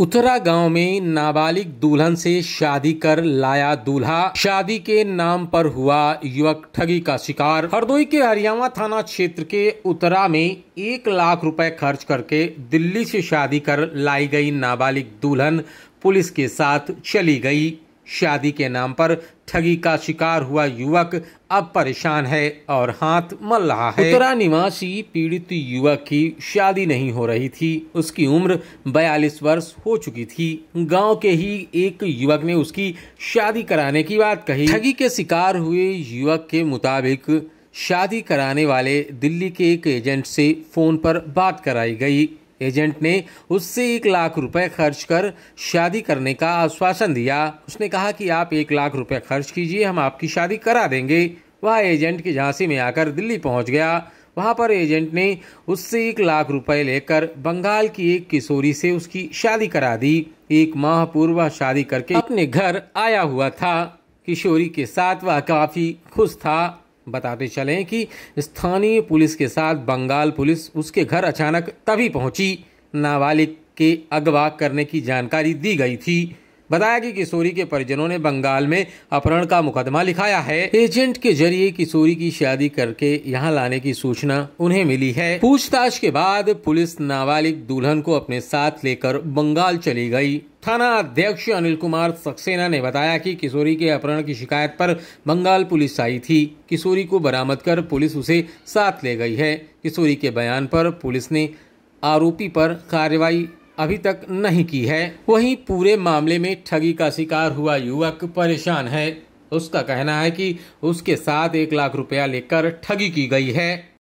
उतरा गांव में नाबालिग दुल्हन से शादी कर लाया दूल्हा शादी के नाम पर हुआ युवक ठगी का शिकार हरदोई के हरियाणा थाना क्षेत्र के उतरा में एक लाख रुपए खर्च करके दिल्ली से शादी कर लाई गई नाबालिग दुल्हन पुलिस के साथ चली गई शादी के नाम पर ठगी का शिकार हुआ युवक अब परेशान है और हाथ मल रहा है उत्तरा निवासी पीड़ित युवक की शादी नहीं हो रही थी उसकी उम्र 42 वर्ष हो चुकी थी गांव के ही एक युवक ने उसकी शादी कराने की बात कही ठगी के शिकार हुए युवक के मुताबिक शादी कराने वाले दिल्ली के एक एजेंट से फोन पर बात कराई गई एजेंट ने उससे एक लाख रुपए खर्च कर शादी करने का आश्वासन दिया उसने कहा कि आप एक लाख रुपए खर्च कीजिए हम आपकी शादी करा देंगे वह एजेंट की झांसी में आकर दिल्ली पहुंच गया वहां पर एजेंट ने उससे एक लाख रुपए लेकर बंगाल की एक किशोरी से उसकी शादी करा दी एक माह पूर्व शादी करके अपने घर आया हुआ था किशोरी के साथ वह काफ़ी खुश था बताते चलें कि स्थानीय पुलिस के साथ बंगाल पुलिस उसके घर अचानक तभी पहुंची नाबालिग के अगवा करने की जानकारी दी गई थी बताया कि किशोरी के परिजनों ने बंगाल में अपहरण का मुकदमा लिखाया है एजेंट के जरिए किशोरी की शादी करके यहाँ लाने की सूचना उन्हें मिली है पूछताछ के बाद पुलिस नाबालिग दुल्हन को अपने साथ लेकर बंगाल चली गई थाना अध्यक्ष अनिल कुमार सक्सेना ने बताया कि किशोरी के अपहरण की शिकायत पर बंगाल पुलिस आई थी किशोरी को बरामद कर पुलिस उसे साथ ले गई है किशोरी के बयान पर पुलिस ने आरोपी पर कार्रवाई अभी तक नहीं की है वहीं पूरे मामले में ठगी का शिकार हुआ युवक परेशान है उसका कहना है कि उसके साथ एक लाख रुपया लेकर ठगी की गई है